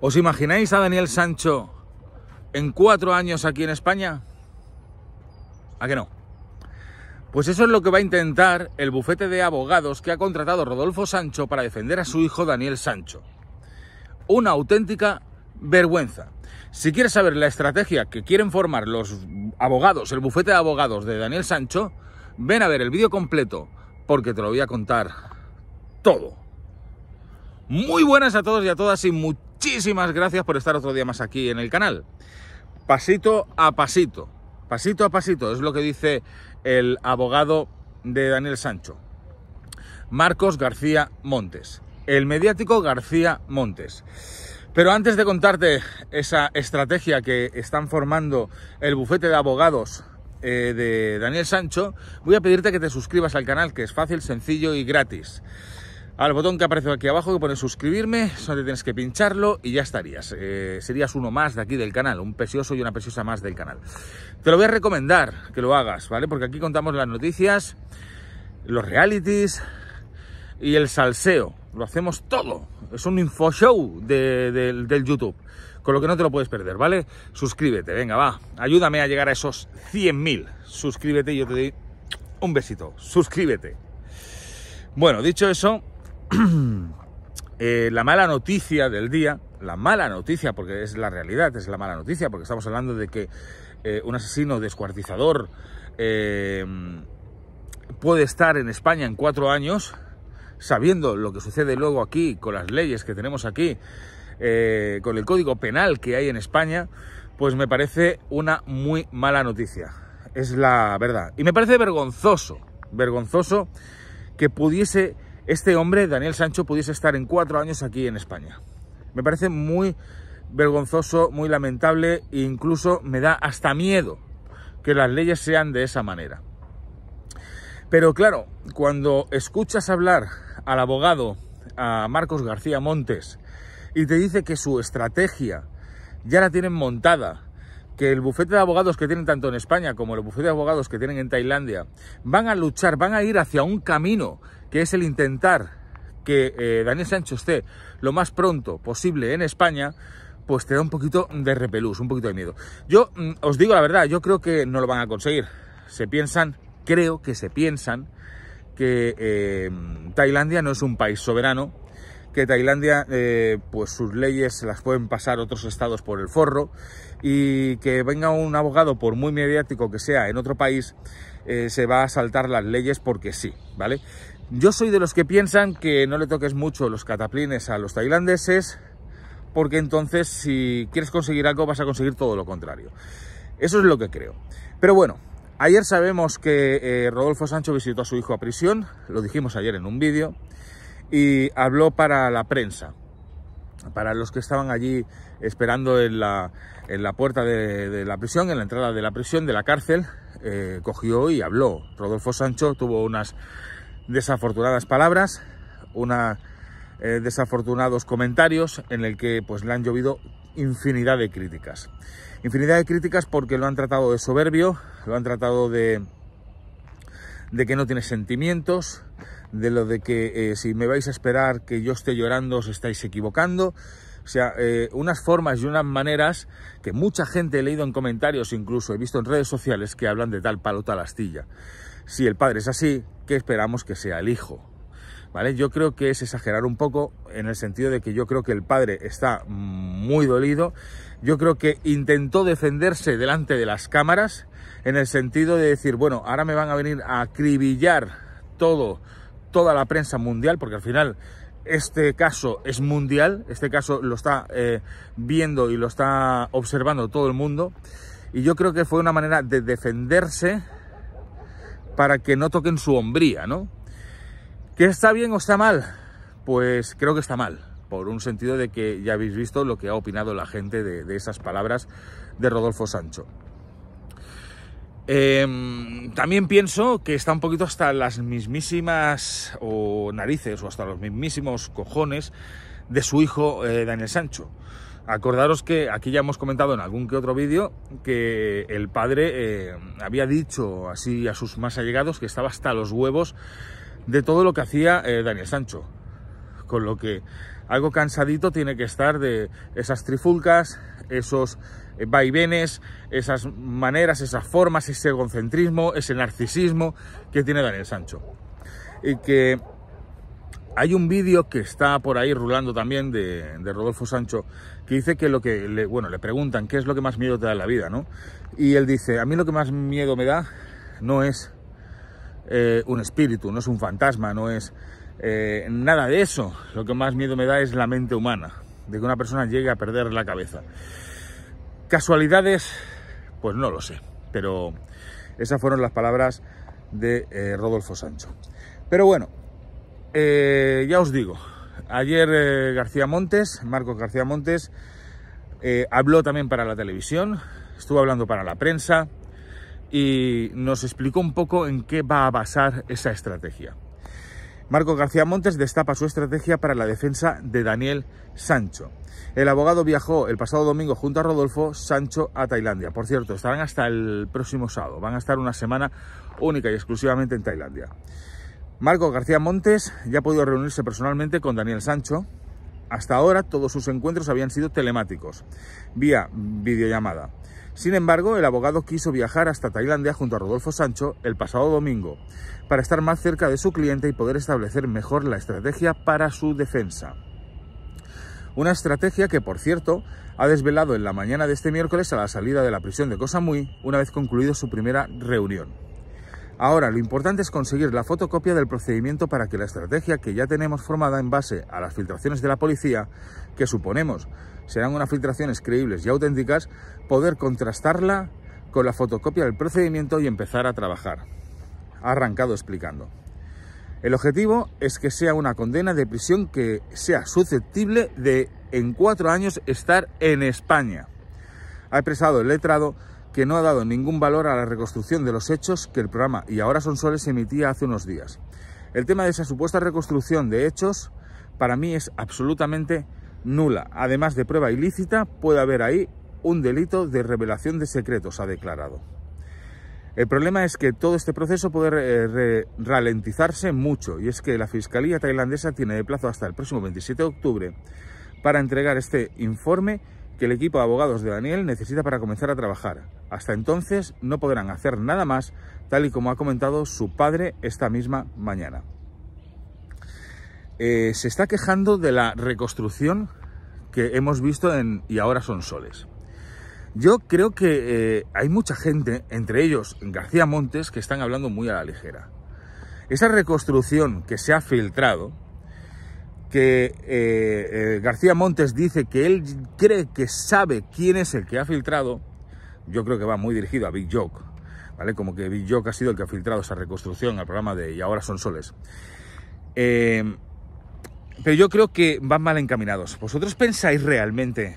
¿Os imagináis a Daniel Sancho en cuatro años aquí en España? ¿A que no? Pues eso es lo que va a intentar el bufete de abogados que ha contratado Rodolfo Sancho para defender a su hijo Daniel Sancho. Una auténtica vergüenza. Si quieres saber la estrategia que quieren formar los abogados, el bufete de abogados de Daniel Sancho, ven a ver el vídeo completo porque te lo voy a contar todo. Muy buenas a todos y a todas y muchísimas gracias por estar otro día más aquí en el canal. Pasito a pasito, pasito a pasito, es lo que dice el abogado de Daniel Sancho, Marcos García Montes, el mediático García Montes. Pero antes de contarte esa estrategia que están formando el bufete de abogados eh, de Daniel Sancho, voy a pedirte que te suscribas al canal, que es fácil, sencillo y gratis al botón que aparece aquí abajo que pone suscribirme, solo tienes que pincharlo y ya estarías. Eh, serías uno más de aquí del canal, un precioso y una preciosa más del canal. Te lo voy a recomendar que lo hagas, ¿vale? Porque aquí contamos las noticias, los realities y el salseo. Lo hacemos todo. Es un info show del YouTube. Con lo que no te lo puedes perder, ¿vale? Suscríbete, venga, va. Ayúdame a llegar a esos 100.000. Suscríbete y yo te doy un besito. Suscríbete. Bueno, dicho eso, Eh, la mala noticia del día, la mala noticia, porque es la realidad, es la mala noticia, porque estamos hablando de que eh, un asesino descuartizador eh, puede estar en España en cuatro años, sabiendo lo que sucede luego aquí, con las leyes que tenemos aquí, con el código penal que hay en España, pues me parece una muy mala noticia. Es la verdad. Y me parece vergonzoso, vergonzoso que pudiese este hombre, Daniel Sancho, pudiese estar en cuatro años aquí en España. Me parece muy vergonzoso, muy lamentable e incluso me da hasta miedo que las leyes sean de esa manera. Pero claro, cuando escuchas hablar al abogado, a Marcos García Montes, y te dice que su estrategia ya la tienen montada que el bufete de abogados que tienen tanto en España como el bufete de abogados que tienen en Tailandia van a luchar, van a ir hacia un camino que es el intentar que eh, Daniel Sancho esté lo más pronto posible en España, pues te da un poquito de repelús, un poquito de miedo. Yo mm, os digo la verdad, yo creo que no lo van a conseguir. Se piensan, creo que se piensan que eh, Tailandia no es un país soberano, que Tailandia, eh, pues sus leyes las pueden pasar otros estados por el forro, y que venga un abogado, por muy mediático que sea, en otro país, eh, se va a saltar las leyes porque sí, ¿vale? Yo soy de los que piensan que no le toques mucho los cataplines a los tailandeses, porque entonces si quieres conseguir algo vas a conseguir todo lo contrario. Eso es lo que creo. Pero bueno, ayer sabemos que eh, Rodolfo Sancho visitó a su hijo a prisión, lo dijimos ayer en un vídeo, y habló para la prensa, para los que estaban allí esperando en la, puerta de, la prisión, en la entrada de la prisión, de la cárcel, eh, cogió y habló. Rodolfo Sancho tuvo unas desafortunadas palabras, unos eh, desafortunados comentarios en el que pues, le han llovido infinidad de críticas. Infinidad de críticas porque lo han tratado de soberbio, lo han tratado de, de que no tiene sentimientos, de lo de que eh, si me vais a esperar que yo esté llorando os estáis equivocando. O sea, eh, unas formas y unas maneras que mucha gente he leído en comentarios, incluso he visto en redes sociales que hablan de tal palo, tal astilla. Si el padre es así, ¿qué esperamos que sea el hijo? ¿Vale? Yo creo que es exagerar un poco en el sentido de que yo creo que el padre está muy dolido. Yo creo que intentó defenderse delante de las cámaras en el sentido de decir, bueno, ahora me van a venir a acribillar todo, toda la prensa mundial, porque al final este caso es mundial, este caso lo está eh, viendo y lo está observando todo el mundo. Y yo creo que fue una manera de defenderse para que no toquen su hombría, ¿no? ¿Qué está bien o está mal? Pues creo que está mal, por un sentido de que ya habéis visto lo que ha opinado la gente de esas palabras de Rodolfo Sancho. Em, también pienso que está un poquito hasta las mismísimas o narices o hasta los mismísimos cojones de su hijo eh, Daniel Sancho. Acordaros que aquí ya hemos comentado en algún que otro vídeo que el padre em, había dicho así a sus más allegados que estaba hasta los huevos de todo lo que hacía eh, Daniel Sancho. Con lo que algo cansadito tiene que estar de esas trifulcas, esos eh, vaivenes, esas maneras, esas formas, ese egocentrismo, ese narcisismo que tiene Daniel Sancho. Y que hay un vídeo que está por ahí rulando también de, Rodolfo Sancho que dice que lo que le, bueno, le preguntan qué es lo que más miedo te da en la vida, ¿no? Y él dice, a mí lo que más miedo me da no es eh, un espíritu, no es un fantasma, no es eh, nada de eso. Lo que más miedo me da es la mente humana de que una persona llegue a perder la cabeza. ¿Casualidades? Pues no lo sé, pero esas fueron las palabras de eh, Rodolfo Sancho. Pero bueno, eh, ya os digo, ayer eh, García Montes, Marcos García Montes, habló también para la televisión, estuvo hablando para la prensa y nos explicó un poco en qué va a basar esa estrategia. Marco García Montes destapa su estrategia para la defensa de Daniel Sancho. El abogado viajó el pasado domingo junto a Rodolfo Sancho a Tailandia. Por cierto, estarán hasta el próximo sábado. Van a estar una semana única y exclusivamente en Tailandia. Marco García Montes ya ha podido reunirse personalmente con Daniel Sancho. Hasta ahora todos sus encuentros habían sido telemáticos, vía videollamada. Sin embargo, el abogado quiso viajar hasta Tailandia junto a Rodolfo Sancho el pasado domingo para estar más cerca de su cliente y poder establecer mejor la estrategia para su defensa. Una estrategia que, por cierto, ha desvelado en la mañana de este miércoles a la salida de la prisión de Koh una vez concluido su primera reunión. Ahora, lo importante es conseguir la fotocopia del procedimiento para que la estrategia que ya tenemos formada en base a las filtraciones de la policía, que suponemos serán unas filtraciones creíbles y auténticas, poder contrastarla con la fotocopia del procedimiento y empezar a trabajar. Ha arrancado explicando. El objetivo es que sea una condena de prisión que sea susceptible de en cuatro años estar en España. Ha expresado el letrado que no ha dado ningún valor a la reconstrucción de los hechos que el programa Y ahora son soles emitía hace unos días. El tema de esa supuesta reconstrucción de hechos para mí es absolutamente nula. Además de prueba ilícita, puede haber ahí un delito de revelación de secretos, ha declarado. El problema es que todo este proceso puede eh, ralentizarse mucho y es que la Fiscalía tailandesa tiene de plazo hasta el próximo 27 de octubre para entregar este informe que el equipo de abogados de Daniel necesita para comenzar a trabajar. Hasta entonces no podrán hacer nada más, tal y como ha comentado su padre esta misma mañana. Eh, se está quejando de la reconstrucción que hemos visto en Y ahora son soles. Yo creo que eh, hay mucha gente, entre ellos García Montes, que están hablando muy a la ligera. Esa reconstrucción que se ha filtrado, que eh, García Montes dice que él cree que sabe quién es el que ha filtrado, yo creo que va muy dirigido a Big Joke, ¿vale? Como que Big Joke ha sido el que ha filtrado esa reconstrucción al programa de Y ahora son soles. Eh, pero yo creo que van mal encaminados. ¿Vosotros pensáis realmente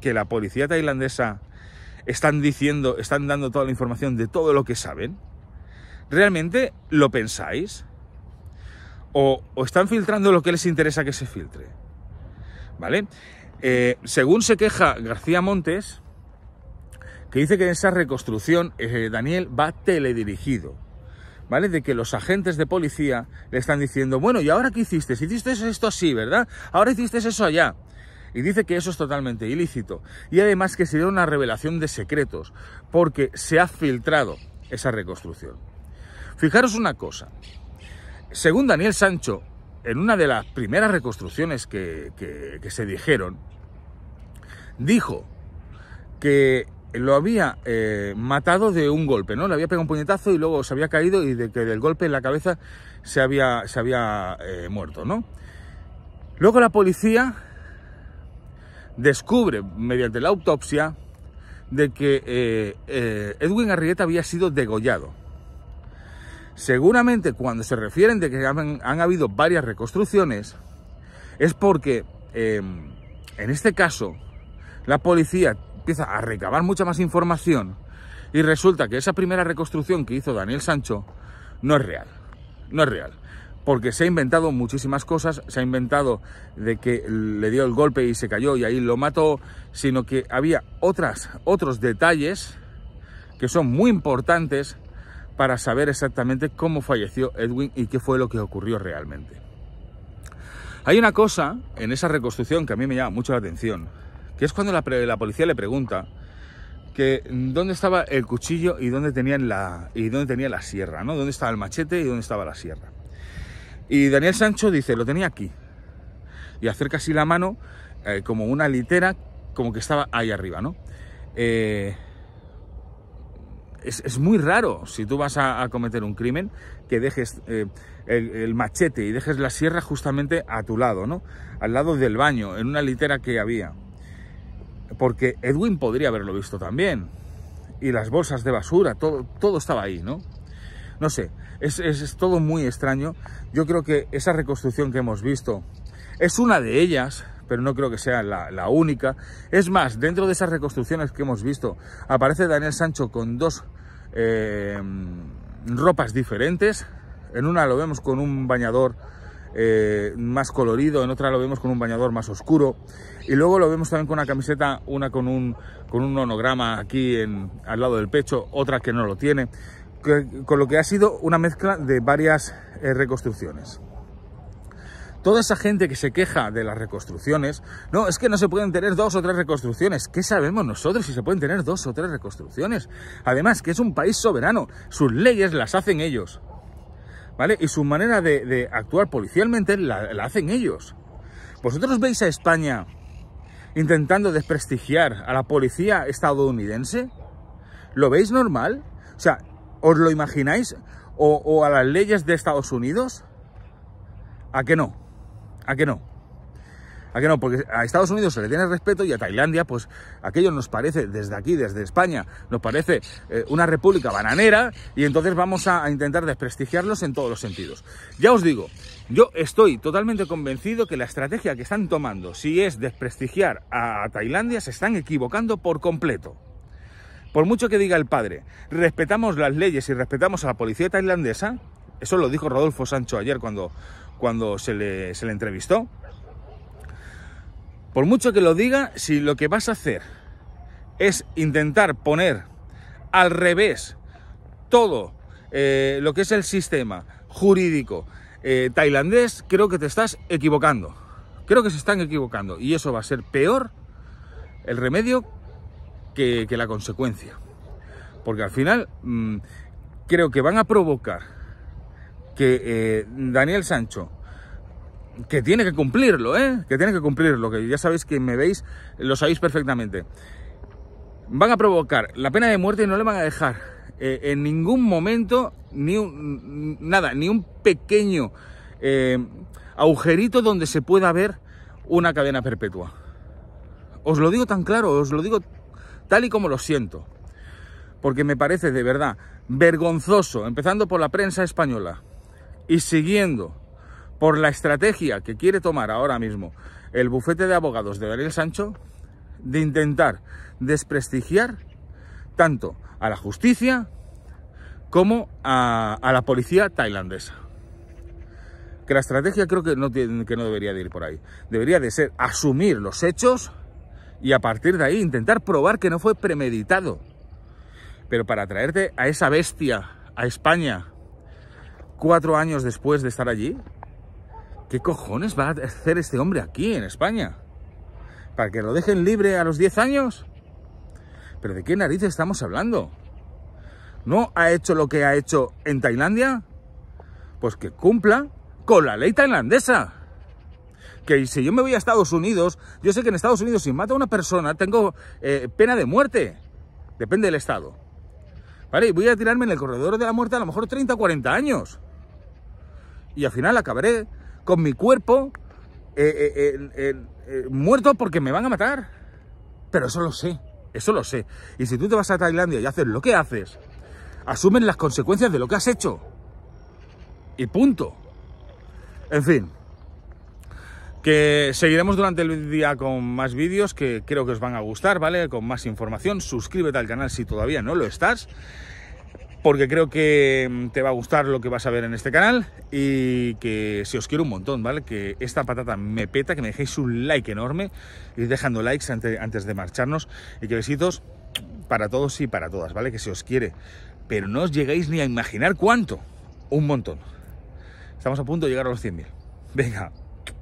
que la policía tailandesa están diciendo, están dando toda la información de todo lo que saben? ¿Realmente lo pensáis? ¿O, están filtrando lo que les interesa que se filtre? ¿Vale? Eh, según se queja García Montes, que dice que en esa reconstrucción eh, Daniel va teledirigido. ¿Vale? De que los agentes de policía le están diciendo, bueno, ¿y ahora qué hiciste? Hiciste esto así, ¿verdad? Ahora hiciste eso allá. Y dice que eso es totalmente ilícito. Y además que sería una revelación de secretos, porque se ha filtrado esa reconstrucción. Fijaros una cosa. Según Daniel Sancho, en una de las primeras reconstrucciones que se dijeron, dijo que lo había eh, matado de un golpe, ¿no? Le había pegado un puñetazo y luego se había caído y de que del golpe en la cabeza se había, se había eh, muerto, ¿no? Luego la policía descubre, mediante la autopsia, de que eh, Edwin Arrieta había sido degollado. Seguramente cuando se refieren de que han habido varias reconstrucciones, es porque en este caso la policía empieza a recabar mucha más información y resulta que esa primera reconstrucción que hizo Daniel Sancho no es real, no es real. Porque se ha inventado muchísimas cosas, se ha inventado de que le dio el golpe y se cayó y ahí lo mató, sino que había otras, otros detalles que son muy importantes para saber exactamente cómo falleció Edwin y qué fue lo que ocurrió realmente. Hay una cosa en esa reconstrucción que a mí me llama mucho la atención, que es cuando la, policía le pregunta que dónde estaba el cuchillo y dónde, la, y tenía la sierra, ¿no? Dónde estaba el machete y dónde estaba la sierra. Y Daniel Sancho dice, lo tenía aquí. Y acerca así la mano, eh, como una litera, como que estaba ahí arriba, ¿no? Eh, es, muy raro si tú vas a, cometer un crimen que dejes eh, el, el, machete y dejes la sierra justamente a tu lado, ¿no? Al lado del baño, en una litera que había porque Edwin podría haberlo visto también. Y las bolsas de basura, todo, todo estaba ahí, ¿no? No sé, es, todo muy extraño. Yo creo que esa reconstrucción que hemos visto es una de ellas, pero no creo que sea la, única. Es más, dentro de esas reconstrucciones que hemos visto, aparece Daniel Sancho con dos eh, ropas diferentes. En una lo vemos con un bañador eh, más colorido, en otra lo vemos con un bañador más oscuro y luego lo vemos también con una camiseta, una con un, con un monograma aquí en, al lado del pecho, otra que no lo tiene, con lo que ha sido una mezcla de varias eh, reconstrucciones toda esa gente que se queja de las reconstrucciones, no, es que no se pueden tener dos o tres reconstrucciones. ¿Qué sabemos nosotros si se pueden tener dos o tres reconstrucciones? Además, que es un país soberano, sus leyes las hacen ellos. ¿vale? Y su manera de, actuar policialmente la, hacen ellos. ¿Vosotros veis a España intentando desprestigiar a la policía estadounidense? ¿Lo veis normal? O sea, ¿os lo imagináis? ¿O, o a las leyes de Estados Unidos? ¿A qué no? ¿A qué no? ¿A qué no? Porque a Estados Unidos se le tiene respeto y a Tailandia, pues aquello nos parece, desde aquí, desde España, nos parece eh, una república bananera y entonces vamos a, intentar desprestigiarlos en todos los sentidos. Ya os digo, yo estoy totalmente convencido que la estrategia que están tomando, si es desprestigiar a Tailandia, se están equivocando por completo. Por mucho que diga el padre, respetamos las leyes y respetamos a la policía tailandesa, eso lo dijo Rodolfo Sancho ayer cuando, cuando se, le, se le entrevistó, por mucho que lo diga, si lo que vas a hacer es intentar poner al revés todo eh, lo que es el sistema jurídico eh, tailandés, creo que te estás equivocando. Creo que se están equivocando y eso va a ser peor el remedio que, la consecuencia. Porque al final mm, creo que van a provocar que eh, Daniel Sancho que tiene que cumplirlo, ¿eh? Que tiene que cumplirlo, que ya sabéis que me veis, lo sabéis perfectamente. Van a provocar la pena de muerte y no le van a dejar eh, en ningún momento ni un, nada, ni un pequeño eh, agujerito donde se pueda ver una cadena perpetua. Os lo digo tan claro, os lo digo tal y como lo siento. Porque me parece de verdad vergonzoso, empezando por la prensa española y siguiendo por la estrategia que quiere tomar ahora mismo el bufete de abogados de Daniel Sancho de intentar desprestigiar tanto a la justicia como a, la policía tailandesa. Que la estrategia creo que no, que no debería de ir por ahí. Debería de ser asumir los hechos y a partir de ahí intentar probar que no fue premeditado. Pero para traerte a esa bestia a España cuatro años después de estar allí, ¿Qué cojones va a hacer este hombre aquí en España? ¿Para que lo dejen libre a los 10 años? ¿Pero de qué narices estamos hablando? ¿No ha hecho lo que ha hecho en Tailandia? Pues que cumpla con la ley tailandesa. Que si yo me voy a Estados Unidos, yo sé que en Estados Unidos si mato a una persona tengo eh, pena de muerte. Depende del estado. Vale, y voy a tirarme en el corredor de la muerte a lo mejor 30 o 40 años. Y al final acabaré con mi cuerpo eh, eh, muerto porque me van a matar. Pero eso lo sé, eso lo sé. Y si tú te vas a Tailandia y haces lo que haces, asumen las consecuencias de lo que has hecho. Y punto. En fin. Que seguiremos durante el día con más vídeos que creo que os van a gustar, ¿vale? Con más información. Suscríbete al canal si todavía no lo estás porque creo que mm, te va a gustar lo que vas a ver en este canal y que si os quiero un montón, ¿vale? Que esta patata me peta, que me dejéis un like enorme, ir dejando likes antes de marcharnos y que besitos para todos y para todas, ¿vale? Que se os quiere, pero no os lleguéis ni a imaginar cuánto, un montón. Estamos a punto de llegar a los 100.000. Venga,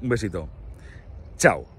un besito. Chao.